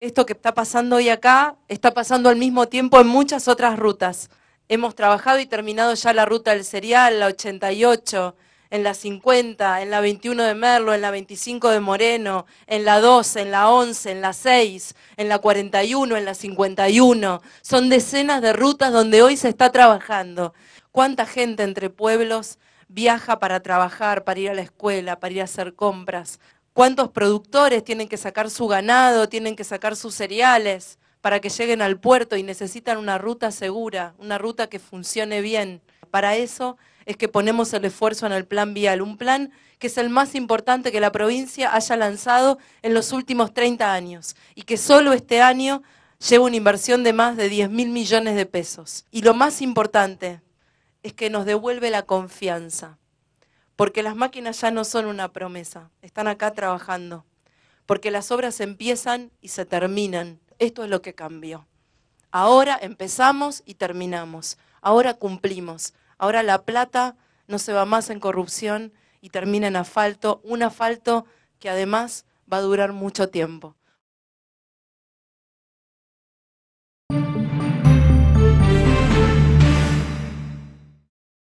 esto que está pasando hoy acá está pasando al mismo tiempo en muchas otras rutas. Hemos trabajado y terminado ya la ruta del cereal, la 88, en la 50, en la 21 de Merlo, en la 25 de Moreno, en la 2, en la 11, en la 6, en la 41, en la 51. Son decenas de rutas donde hoy se está trabajando. ¿Cuánta gente entre pueblos viaja para trabajar, para ir a la escuela, para ir a hacer compras, cuántos productores tienen que sacar su ganado, tienen que sacar sus cereales para que lleguen al puerto y necesitan una ruta segura, una ruta que funcione bien. Para eso es que ponemos el esfuerzo en el plan vial, un plan que es el más importante que la provincia haya lanzado en los últimos 30 años y que solo este año lleva una inversión de más de 10 mil millones de pesos. Y lo más importante es que nos devuelve la confianza porque las máquinas ya no son una promesa, están acá trabajando, porque las obras empiezan y se terminan. Esto es lo que cambió. Ahora empezamos y terminamos, ahora cumplimos, ahora la plata no se va más en corrupción y termina en asfalto, un asfalto que además va a durar mucho tiempo.